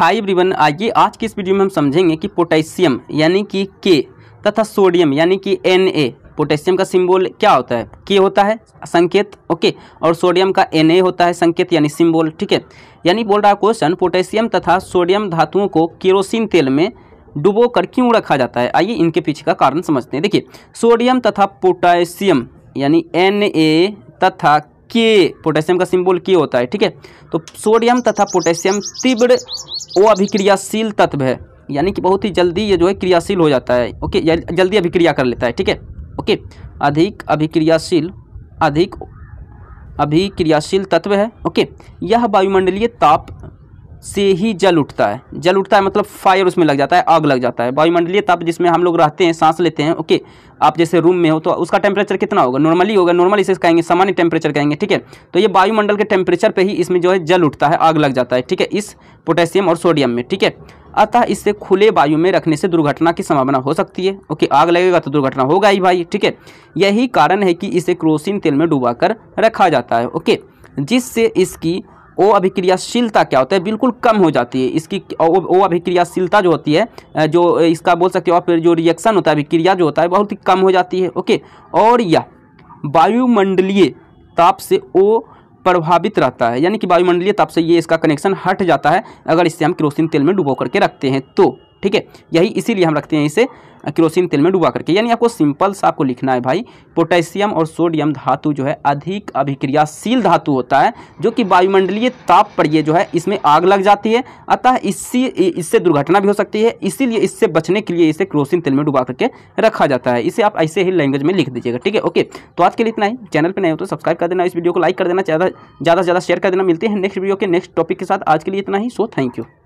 hi everyone आइए आज की इस वीडियो में हम समझेंगे कि पोटेशियम यानी कि के तथा सोडियम यानी कि एन ए पोटेशियम का सिंबल क्या होता है के होता है संकेत ओके और सोडियम का एन ए होता है संकेत यानी सिंबल ठीक है यानी बोल रहा क्वेश्चन पोटेशियम तथा सोडियम धातुओं को केरोसिन तेल में डुबो कर क्यों रखा जाता है आइए इनके पीछे का कारण समझते हैं देखिए सोडियम तथा पोटेशियम यानी एन ए तथा के पोटेशियम का सिंबल के होता है ठीक है तो सोडियम तथा पोटेशियम तीव्र ओ अभिक्रियाशील तत्व है यानी कि बहुत ही जल्दी ये जो है क्रियाशील हो जाता है ओके जल्दी अभिक्रिया कर लेता है ठीक है ओके अधिक अभिक्रियाशील अधिक अभिक्रियाशील तत्व है ओके यह वायुमंडलीय ताप से ही जल उठता है जल उठता है मतलब फायर उसमें लग जाता है आग लग जाता है वायुमंडलीय ताप जिसमें हम लोग रहते हैं सांस लेते हैं ओके आप जैसे रूम में हो तो उसका टेम्परेचर कितना होगा नॉर्मली होगा नॉर्मली इसे कहेंगे सामान्य टेम्परेचर कहेंगे ठीक है तो ये वायुमंडल के टेम्परेचर पर ही इसमें जो है जल उठता है आग लग जाता है ठीक है इस पोटेशियम और सोडियम में ठीक है अतः इससे खुले वायु में रखने से दुर्घटना की संभावना हो सकती है ओके आग लगेगा तो दुर्घटना होगा ही भाई ठीक है यही कारण है कि इसे क्रोसिन तेल में डुबा रखा जाता है ओके जिससे इसकी ओ अभिक्रियाशीलता क्या होता है बिल्कुल कम हो जाती है इसकी ओ अभिक्रियाशीलता जो होती है जो इसका बोल सकते हो फिर जो रिएक्शन होता है अभिक्रिया जो होता है बहुत ही कम हो जाती है ओके और यह वायुमंडलीय ताप से ओ प्रभावित रहता है यानी कि वायुमंडलीय ताप से ये इसका कनेक्शन हट जाता है अगर इससे हम क्रोसिन तेल में डुबो करके रखते हैं तो ठीक है यही इसीलिए हम रखते हैं इसे क्रोसिन तेल में डुबा करके यानी आपको सिंपल सा आपको लिखना है भाई पोटेशियम और सोडियम धातु जो है अधिक अभिक्रियाशील धातु होता है जो कि वायुमंडलीय ताप पर ये जो है इसमें आग लग जाती है अतः इसी इससे दुर्घटना भी हो सकती है इसीलिए इससे बचने के लिए इसे क्रोसिन तेल में डुबा करके रखा जाता है इसे आप ऐसे ही लैंग्वेज में लिख दीजिएगा ठीक है ओके तो आज के लिए इतना ही चैनल पर नहीं हो तो सब्सक्राइब कर देना इस वीडियो को लाइक कर देना ज़्यादा ज़्यादा से ज़्यादा शेयर कर देना मिलते हैं नेक्स्ट वीडियो के नेक्स्ट टॉपिक के साथ आज के लिए इतना ही सो थैंक यू